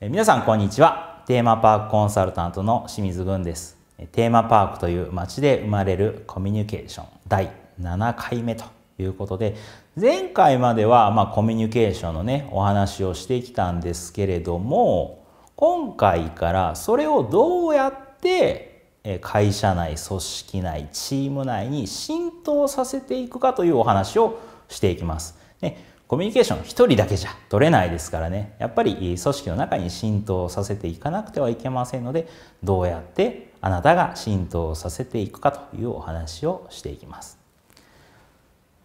皆さんこんにちはテーマパークコンサルタントの清水軍ですテーマパークという街で生まれるコミュニケーション第7回目ということで前回まではまコミュニケーションのねお話をしてきたんですけれども今回からそれをどうやって会社内組織内チーム内に浸透させていくかというお話をしていきます。ねコミュニケーション1人だけじゃ取れないですからねやっぱり組織の中に浸透させていかなくてはいけませんのでどうやってあなたが浸透させていくかというお話をしていきます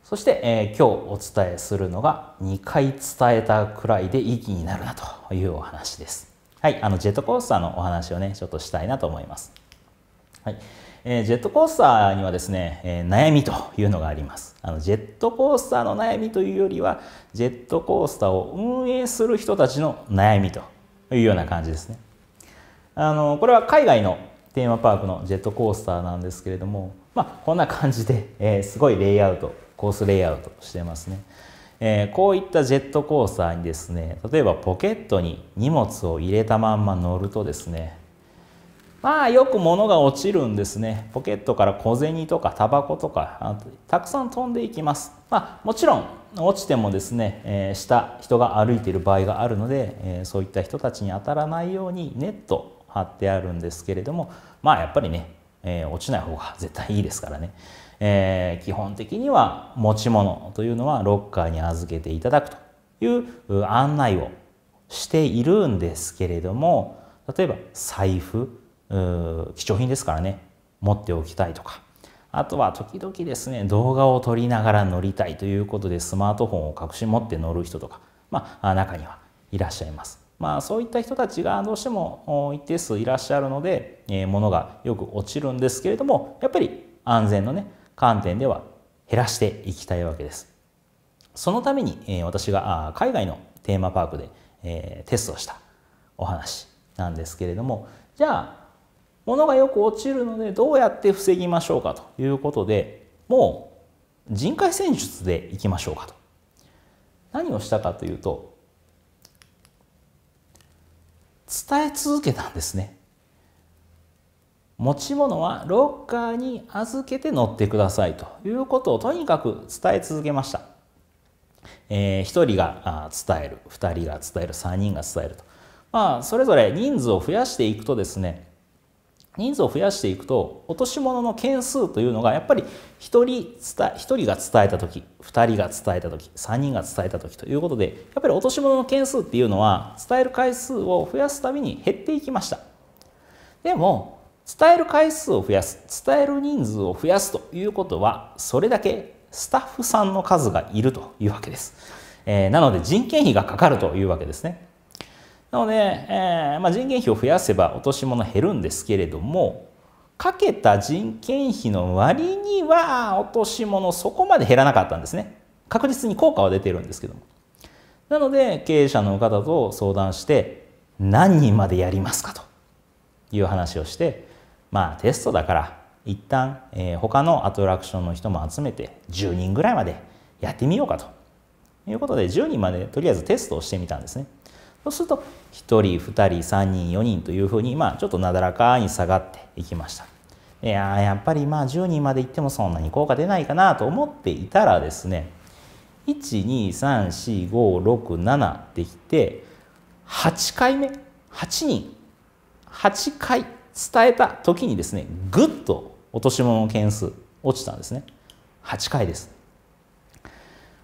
そして、えー、今日お伝えするのが2回伝えたくらいで息になるなというお話ですはいあのジェットコースターのお話をねちょっとしたいなと思いますはいえー、ジェットコースターにはですね、えー、悩みというのがありますあのジェットコースターの悩みというよりはジェットコースターを運営する人たちの悩みというような感じですねあのこれは海外のテーマパークのジェットコースターなんですけれども、まあ、こんな感じで、えー、すごいレイアウトコースレイアウトしてますね、えこういったジェットコースターにですね例えばポケットに荷物を入れたまんま乗るとですねまあよく物が落ちるんですねポケットから小銭とかタバコとかたくさん飛んでいきます、まあ、もちろん落ちてもですね、えー、下人が歩いている場合があるので、えー、そういった人たちに当たらないようにネット貼ってあるんですけれどもまあやっぱりね、えー、落ちない方が絶対いいですからね、えー、基本的には持ち物というのはロッカーに預けていただくという案内をしているんですけれども例えば財布貴重品ですからね持っておきたいとかあとは時々ですね動画を撮りながら乗りたいということでスマートフォンを隠し持って乗る人とか、まあ、中にはいらっしゃいます。まあ、そういった人たちがどうしても一定数いらっしゃるので、えー、物がよく落ちるんですけれどもやっぱり安全のね観点では減らしていきたいわけです。そのために、えー、私があ海外のテーマパークで、えー、テストしたお話なんですけれどもじゃあ物がよく落ちるのでどうやって防ぎましょうかということでもう人海戦術でいきましょうかと。何をしたかというと伝え続けたんですね。持ち物はロッカーに預けて乗ってくださいということをとにかく伝え続けました。えー、1人が伝える2人が伝える3人が伝えるとまあそれぞれ人数を増やしていくとですね人数を増やしていくと落とし物の件数というのがやっぱり1人1人が伝えた時2人が伝えた時3人が伝えた時ということでやっぱり落とし物の件数っていうのは伝える回数を増やすために減っていきましたでも伝える回数を増やす伝える人数を増やすということはそれだけスタッフさんの数がいるというわけです、えー、なので人件費がかかるというわけですねなので、えー、まあ、人件費を増やせば落とし物減るんですけれどもかけた人件費の割には落とし物そこまで減らなかったんですね確実に効果は出てるんですけどもなので経営者の方と相談して何人までやりますかという話をしてまあテストだから一旦、えー、他のアトラクションの人も集めて10人ぐらいまでやってみようかということで10人までとりあえずテストをしてみたんですね。そうすると1人2人3人4人というふうに、まあ、ちょっとなだらかに下がっていきました。いややっぱりまあ10人までいってもそんなに効果出ないかなと思っていたらですね1234567できて8回目8人8回伝えた時にですねぐっと落とし物の件数落ちたんですね8回です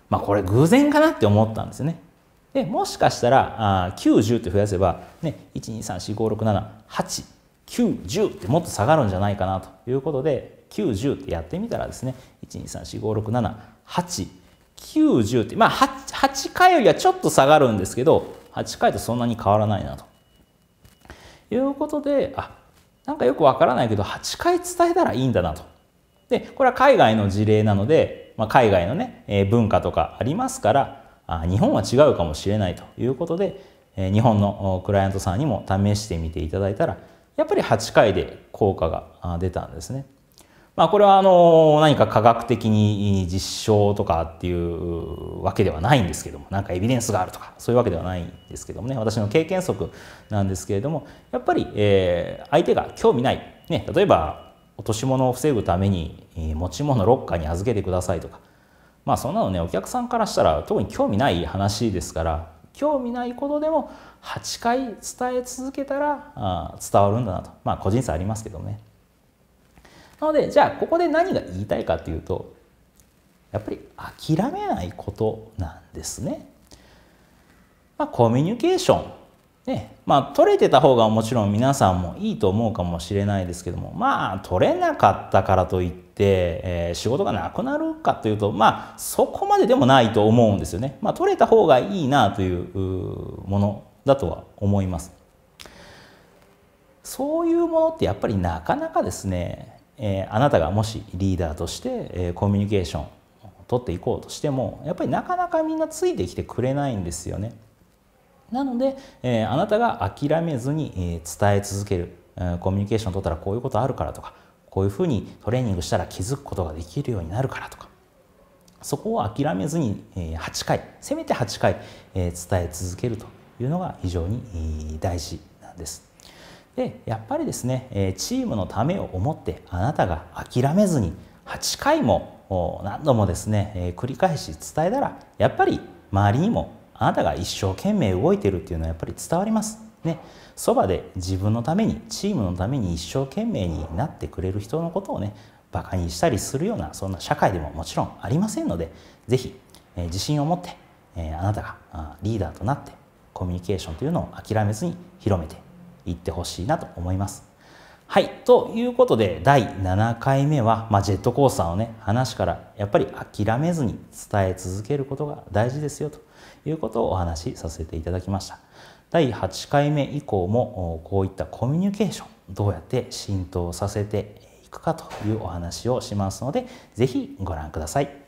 まあこれ偶然かなって思ったんですねでもしかしたら90って増やせば、ね、12345678910ってもっと下がるんじゃないかなということで90ってやってみたらですね12345678910ってまあ 8, 8回よりはちょっと下がるんですけど8回とそんなに変わらないなということであなんかよくわからないけど8回伝えたらいいんだなと。でこれは海外の事例なので、まあ、海外のね、えー、文化とかありますから日本は違うかもしれないということで日本のクライアントさんにも試してみていただいたらやっぱり8回で効果が出たんですね。まあ、これはあの何か科学的に実証とかっていうわけではないんですけどもなんかエビデンスがあるとかそういうわけではないんですけどもね私の経験則なんですけれどもやっぱり、え相手が興味ない、ね、例えば落とし物を防ぐために持ち物ロッカーに預けてくださいとかまあそんなのねお客さんからしたら特に興味ない話ですから興味ないことでも8回伝え続けたらあ伝わるんだなとまあ個人差ありますけどね。なのでじゃあここで何が言いたいかというとやっぱり諦めないことなんですね。まあ、コミュニケーションねまあ、取れてた方がもちろん皆さんもいいと思うかもしれないですけどもまあ取れなかったからといって、えー、仕事がなくなるかというとまあそこまででもないと思うんですよね。まあ、取れた方がいいなというものだとは思います。そういうものってやっぱりなかなかですね、えー、あなたがもしリーダーとして、えー、コミュニケーションを取っていこうとしてもやっぱりなかなかみんなついてきてくれないんですよね。なので、えー、あなたが諦めずに、え伝え続ける、えコミュニケーション取ったらこういうことあるからとかこういうふうにトレーニングしたら気づくことができるようになるからとかそこを諦めずに、え8回せめて8回、え伝え続けるというのが非常に大事なんです。でやっぱりですねチームのためを思ってあなたが諦めずに8回も何度もですね繰り返し伝えたらやっぱり周りにもあなたが一生懸命動いてるっていうのはやっぱり伝わります。ね、そばで自分のためにチームのために一生懸命になってくれる人のことをねバカにしたりするようなそんな社会でももちろんありませんので是非、えー、自信を持って、えー、あなたがリーダーとなってコミュニケーションというのを諦めずに広めていってほしいなと思います。はい。ということで、第7回目は、まあ、ジェットコースターをね、話からやっぱり諦めずに伝え続けることが大事ですよと。いうことをお話しさせていただきました。第8回目以降もこういったコミュニケーションどうやって浸透させていくかというお話をしますので是非ご覧ください。